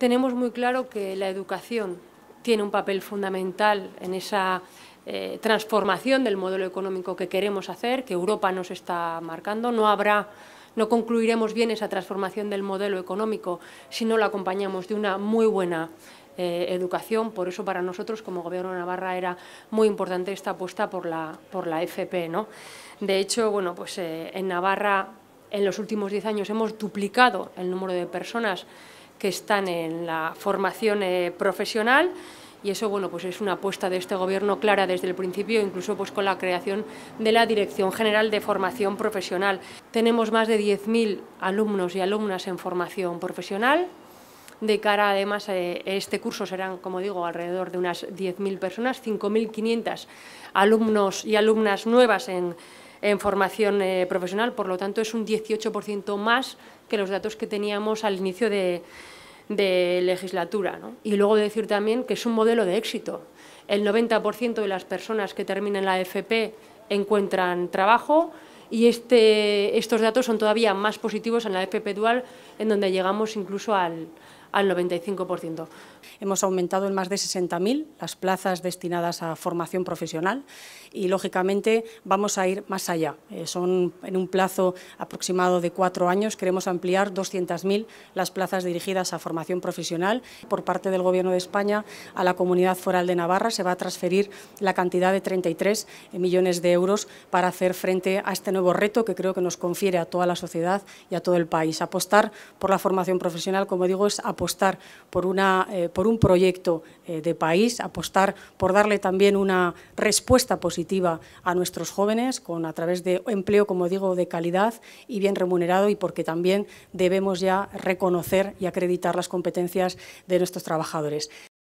tenemos muy claro que la educación tiene un papel fundamental en esa eh, transformación del modelo económico que queremos hacer, que Europa nos está marcando. No habrá no concluiremos bien esa transformación del modelo económico si no la acompañamos de una muy buena eh, educación. Por eso para nosotros como Gobierno de Navarra era muy importante esta apuesta por la, por la FP. ¿no? De hecho, bueno, pues, eh, en Navarra en los últimos diez años hemos duplicado el número de personas que están en la formación eh, profesional y eso bueno pues es una apuesta de este gobierno clara desde el principio incluso pues con la creación de la Dirección General de Formación Profesional. Tenemos más de 10.000 alumnos y alumnas en formación profesional. De cara, además, a eh, este curso serán, como digo, alrededor de unas 10.000 personas, 5.500 alumnos y alumnas nuevas en, formación eh, profesional, por lo tanto es un 18% más que los datos que teníamos al inicio de, de legislatura. ¿no? Y luego decir también que es un modelo de éxito. El 90% de las personas que terminan la FP encuentran trabajo y este, estos datos son todavía más positivos en la FP dual, en donde llegamos incluso al, al 95%. Hemos aumentado en más de 60.000 las plazas destinadas a formación profesional y, lógicamente, vamos a ir más allá. Eh, son en un plazo aproximado de cuatro años, queremos ampliar 200.000 las plazas dirigidas a formación profesional. Por parte del Gobierno de España a la Comunidad Foral de Navarra se va a transferir la cantidad de 33 millones de euros para hacer frente a este nuevo reto que creo que nos confiere a toda la sociedad y a todo el país. Apostar por la formación profesional, como digo, es apostar apostar por, una, eh, por un proyecto eh, de país, apostar por darle también una respuesta positiva a nuestros jóvenes con, a través de empleo, como digo, de calidad y bien remunerado y porque también debemos ya reconocer y acreditar las competencias de nuestros trabajadores.